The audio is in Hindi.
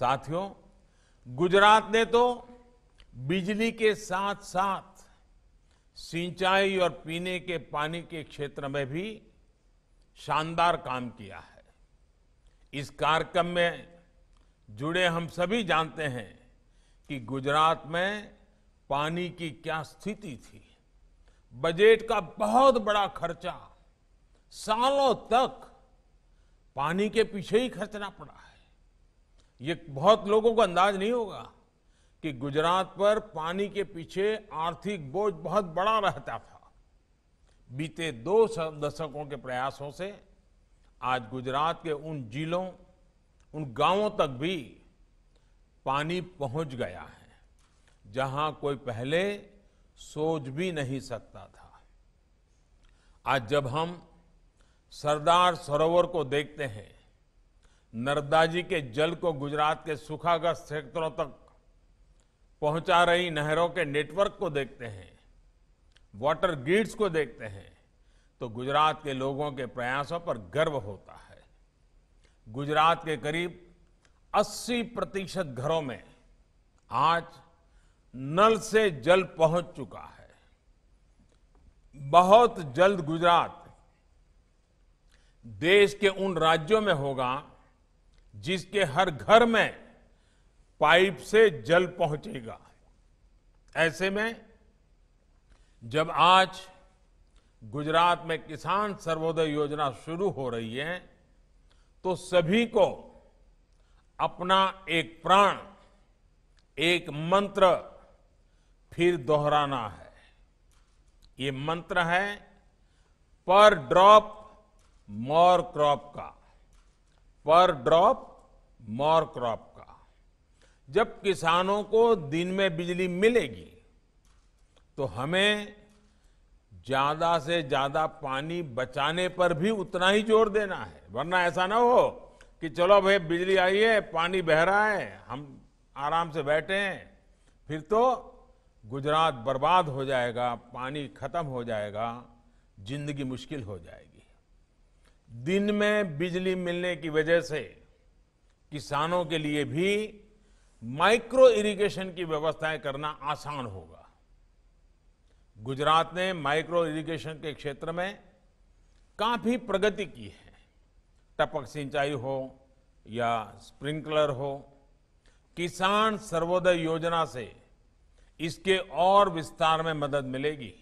साथियों गुजरात ने तो बिजली के साथ साथ सिंचाई और पीने के पानी के क्षेत्र में भी शानदार काम किया है इस कार्यक्रम में जुड़े हम सभी जानते हैं कि गुजरात में पानी की क्या स्थिति थी बजट का बहुत बड़ा खर्चा सालों तक पानी के पीछे ही खर्चना पड़ा है ये बहुत लोगों को अंदाज नहीं होगा कि गुजरात पर पानी के पीछे आर्थिक बोझ बहुत बड़ा रहता था बीते दो दशकों के प्रयासों से आज गुजरात के उन जिलों उन गांवों तक भी पानी पहुंच गया है जहां कोई पहले सोच भी नहीं सकता था आज जब हम सरदार सरोवर को देखते हैं नर्मदा जी के जल को गुजरात के सुखाग्रस्त क्षेत्रों तक पहुंचा रही नहरों के नेटवर्क को देखते हैं वाटर ग्रिड्स को देखते हैं तो गुजरात के लोगों के प्रयासों पर गर्व होता है गुजरात के करीब 80 प्रतिशत घरों में आज नल से जल पहुंच चुका है बहुत जल्द गुजरात देश के उन राज्यों में होगा जिसके हर घर में पाइप से जल पहुंचेगा ऐसे में जब आज गुजरात में किसान सर्वोदय योजना शुरू हो रही है तो सभी को अपना एक प्राण एक मंत्र फिर दोहराना है ये मंत्र है पर ड्रॉप मोर क्रॉप का पर ड्रॉप मोर क्रॉप का जब किसानों को दिन में बिजली मिलेगी तो हमें ज्यादा से ज्यादा पानी बचाने पर भी उतना ही जोर देना है वरना ऐसा ना हो कि चलो भाई बिजली आई है पानी बह रहा है हम आराम से बैठे हैं फिर तो गुजरात बर्बाद हो जाएगा पानी खत्म हो जाएगा जिंदगी मुश्किल हो जाएगी दिन में बिजली मिलने की वजह से किसानों के लिए भी माइक्रो इरिगेशन की व्यवस्थाएं करना आसान होगा गुजरात ने माइक्रो इरिगेशन के क्षेत्र में काफी प्रगति की है टपक सिंचाई हो या स्प्रिंकलर हो किसान सर्वोदय योजना से इसके और विस्तार में मदद मिलेगी